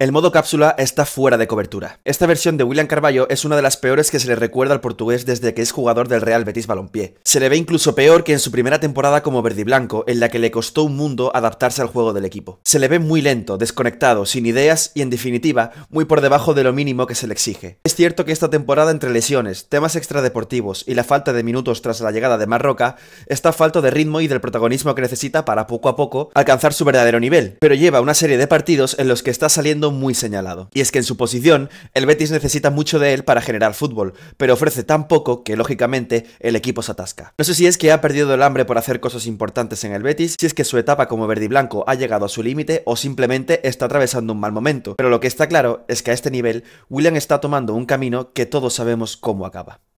El modo cápsula está fuera de cobertura. Esta versión de William Carballo es una de las peores que se le recuerda al portugués desde que es jugador del Real Betis Balompié. Se le ve incluso peor que en su primera temporada como verdiblanco, en la que le costó un mundo adaptarse al juego del equipo. Se le ve muy lento, desconectado, sin ideas y en definitiva, muy por debajo de lo mínimo que se le exige. Es cierto que esta temporada entre lesiones, temas extradeportivos y la falta de minutos tras la llegada de Marroca, está falto de ritmo y del protagonismo que necesita para poco a poco alcanzar su verdadero nivel, pero lleva una serie de partidos en los que está saliendo muy señalado. Y es que en su posición, el Betis necesita mucho de él para generar fútbol, pero ofrece tan poco que, lógicamente, el equipo se atasca. No sé si es que ha perdido el hambre por hacer cosas importantes en el Betis, si es que su etapa como verde y blanco ha llegado a su límite o simplemente está atravesando un mal momento, pero lo que está claro es que a este nivel, William está tomando un camino que todos sabemos cómo acaba.